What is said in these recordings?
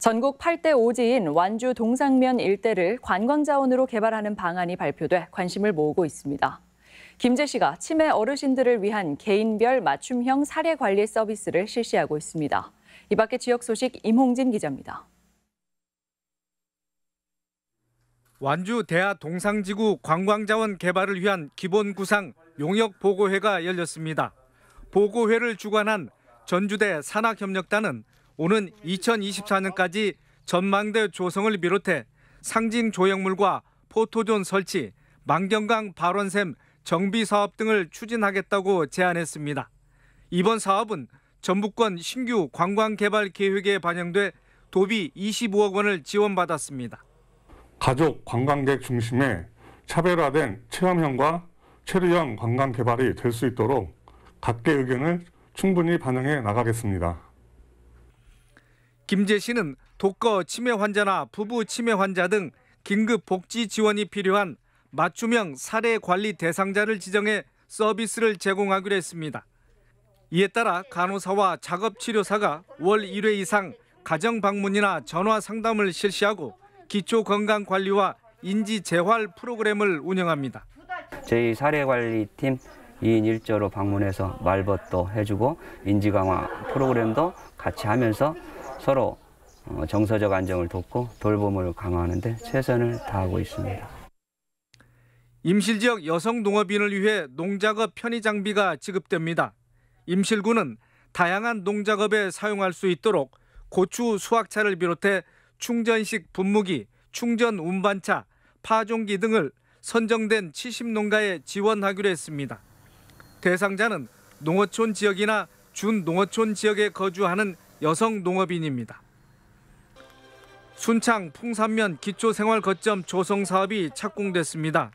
전국 8대 오지인 완주 동상면 일대를 관광자원으로 개발하는 방안이 발표돼 관심을 모으고 있습니다. 김재 씨가 치매 어르신들을 위한 개인별 맞춤형 사례 관리 서비스를 실시하고 있습니다. 이 밖의 지역 소식 임홍진 기자입니다. 완주 대하 동상지구 관광자원 개발을 위한 기본 구상 용역 보고회가 열렸습니다. 보고회를 주관한 전주대 산학협력단은 오는 2024년까지 전망대 조성을 비롯해 상징 조형물과 포토존 설치, 망경강 발원샘 정비 사업 등을 추진하겠다고 제안했습니다. 이번 사업은 전북권 신규 관광 개발 계획에 반영돼 도비 25억 원을 지원받았습니다. 가족 관광객 중심의 차별화된 체험형과 체류형 관광 개발이 될 수 있도록 각계 의견을 충분히 반영해 나가겠습니다. 김재 씨는 독거 치매 환자나 부부 치매 환자 등 긴급 복지 지원이 필요한 맞춤형 사례 관리 대상자를 지정해 서비스를 제공하기로 했습니다. 이에 따라 간호사와 작업치료사가 월 1회 이상 가정 방문이나 전화 상담을 실시하고 기초 건강 관리와 인지 재활 프로그램을 운영합니다. 저희 사례 관리팀 2인 1조로 방문해서 말벗도 해주고 인지 강화 프로그램도 같이 하면서 서로 어, 정서적 안정을 돕고 돌봄을 강화하는데 최선을 다하고 있습니다. 임실 지역 여성 농업인을 위해 농작업 편의 장비가 지급됩니다. 임실군은 다양한 농작업에 사용할 수 있도록 고추 수확차를 비롯해 충전식 분무기, 충전 운반차, 파종기 등을 선정된 70농가에 지원하기로 했습니다. 대상자는 농어촌 지역이나 준농어촌 지역에 거주하는 여성 농업인입니다. 순창 풍산면 기초생활거점 조성 사업이 착공됐습니다.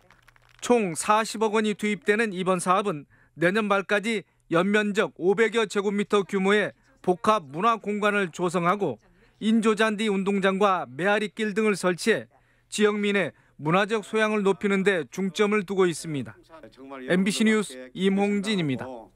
총 40억 원이 투입되는 이번 사업은 내년 말까지 연면적 500여 제곱미터 규모의 복합 문화 공간을 조성하고 인조잔디 운동장과 메아리길 등을 설치해 지역민의 문화적 소양을 높이는 데 중점을 두고 있습니다. MBC 뉴스 임홍진입니다.